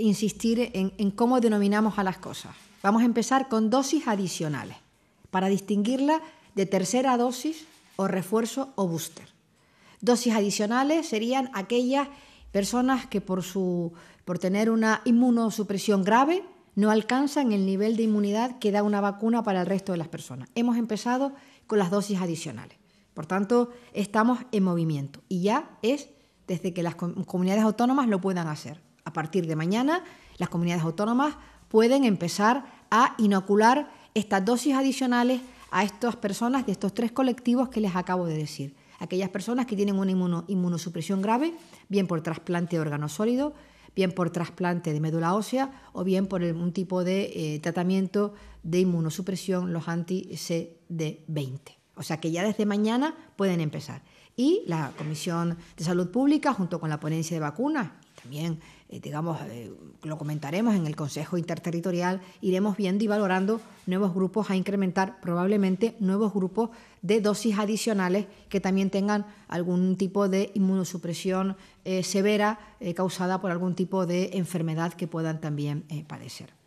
insistir en, cómo denominamos a las cosas. Vamos a empezar con dosis adicionales, para distinguirla de tercera dosis o refuerzo o booster. Dosis adicionales serían aquellas personas que por, su, por tener una inmunosupresión grave no alcanzan el nivel de inmunidad que da una vacuna para el resto de las personas. Hemos empezado con las dosis adicionales. Por tanto, estamos en movimiento y ya es desde que las comunidades autónomas lo puedan hacer a partir de mañana, las comunidades autónomas pueden empezar a inocular estas dosis adicionales a estas personas de estos tres colectivos que les acabo de decir. Aquellas personas que tienen una inmunosupresión grave, bien por trasplante de órgano sólido, bien por trasplante de médula ósea o bien por algún tipo de eh, tratamiento de inmunosupresión, los anti-CD20. O sea que ya desde mañana pueden empezar. Y la Comisión de Salud Pública, junto con la ponencia de vacunas, también, eh, digamos, eh, lo comentaremos en el Consejo Interterritorial, iremos viendo y valorando nuevos grupos a incrementar, probablemente nuevos grupos de dosis adicionales que también tengan algún tipo de inmunosupresión eh, severa causada por algún tipo de enfermedad que puedan también padecer.